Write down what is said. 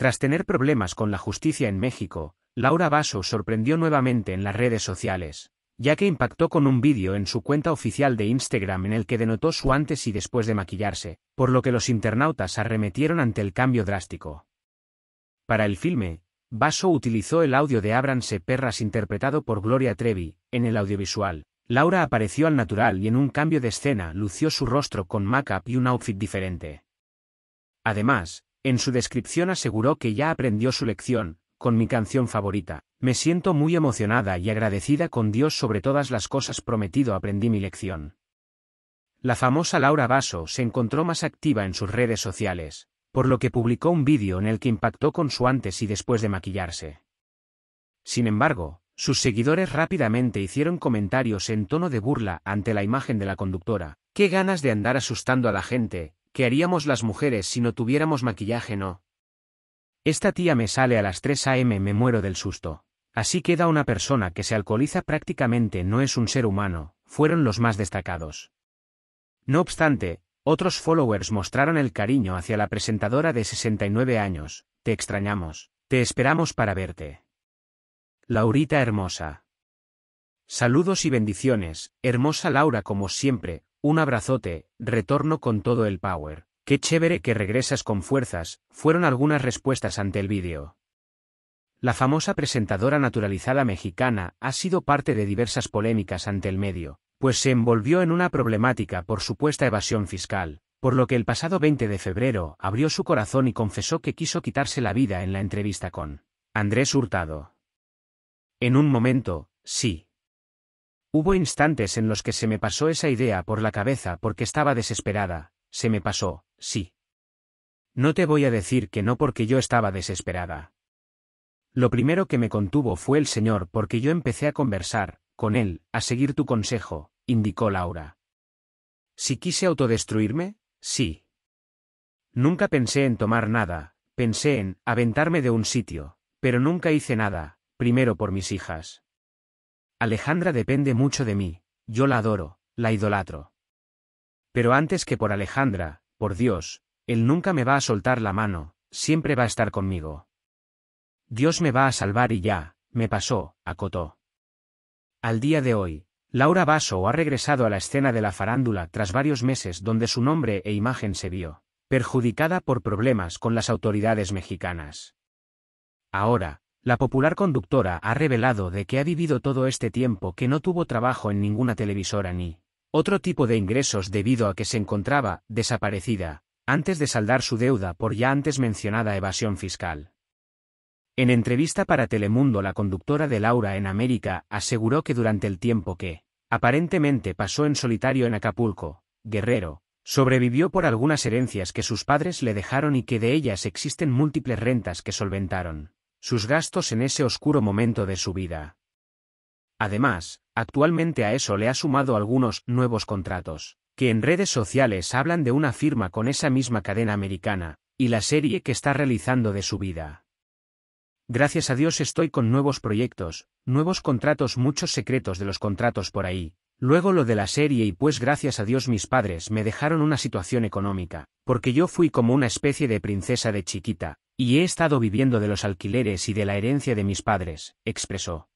Tras tener problemas con la justicia en México, Laura Basso sorprendió nuevamente en las redes sociales, ya que impactó con un vídeo en su cuenta oficial de Instagram en el que denotó su antes y después de maquillarse, por lo que los internautas arremetieron ante el cambio drástico. Para el filme, Basso utilizó el audio de Ábranse Perras interpretado por Gloria Trevi, en el audiovisual. Laura apareció al natural y en un cambio de escena lució su rostro con make y un outfit diferente. Además, en su descripción aseguró que ya aprendió su lección, con mi canción favorita. Me siento muy emocionada y agradecida con Dios sobre todas las cosas prometido aprendí mi lección. La famosa Laura Basso se encontró más activa en sus redes sociales, por lo que publicó un vídeo en el que impactó con su antes y después de maquillarse. Sin embargo, sus seguidores rápidamente hicieron comentarios en tono de burla ante la imagen de la conductora. Qué ganas de andar asustando a la gente, ¿qué haríamos las mujeres si no tuviéramos maquillaje no? Esta tía me sale a las 3 a.m. me muero del susto. Así queda una persona que se alcoholiza prácticamente no es un ser humano, fueron los más destacados. No obstante, otros followers mostraron el cariño hacia la presentadora de 69 años, te extrañamos, te esperamos para verte. Laurita hermosa. Saludos y bendiciones, hermosa Laura como siempre, un abrazote, retorno con todo el power. Qué chévere que regresas con fuerzas, fueron algunas respuestas ante el vídeo. La famosa presentadora naturalizada mexicana ha sido parte de diversas polémicas ante el medio, pues se envolvió en una problemática por supuesta evasión fiscal, por lo que el pasado 20 de febrero abrió su corazón y confesó que quiso quitarse la vida en la entrevista con Andrés Hurtado. En un momento, sí, Hubo instantes en los que se me pasó esa idea por la cabeza porque estaba desesperada, se me pasó, sí. No te voy a decir que no porque yo estaba desesperada. Lo primero que me contuvo fue el señor porque yo empecé a conversar, con él, a seguir tu consejo, indicó Laura. Si quise autodestruirme, sí. Nunca pensé en tomar nada, pensé en aventarme de un sitio, pero nunca hice nada, primero por mis hijas, Alejandra depende mucho de mí, yo la adoro, la idolatro. Pero antes que por Alejandra, por Dios, Él nunca me va a soltar la mano, siempre va a estar conmigo. Dios me va a salvar y ya, me pasó, acotó. Al día de hoy, Laura Basso ha regresado a la escena de la farándula tras varios meses donde su nombre e imagen se vio perjudicada por problemas con las autoridades mexicanas. Ahora, la popular conductora ha revelado de que ha vivido todo este tiempo que no tuvo trabajo en ninguna televisora ni otro tipo de ingresos debido a que se encontraba desaparecida, antes de saldar su deuda por ya antes mencionada evasión fiscal. En entrevista para Telemundo la conductora de Laura en América aseguró que durante el tiempo que, aparentemente pasó en solitario en Acapulco, Guerrero, sobrevivió por algunas herencias que sus padres le dejaron y que de ellas existen múltiples rentas que solventaron sus gastos en ese oscuro momento de su vida. Además, actualmente a eso le ha sumado algunos nuevos contratos, que en redes sociales hablan de una firma con esa misma cadena americana, y la serie que está realizando de su vida. Gracias a Dios estoy con nuevos proyectos, nuevos contratos, muchos secretos de los contratos por ahí, Luego lo de la serie y pues gracias a Dios mis padres me dejaron una situación económica, porque yo fui como una especie de princesa de chiquita, y he estado viviendo de los alquileres y de la herencia de mis padres, expresó.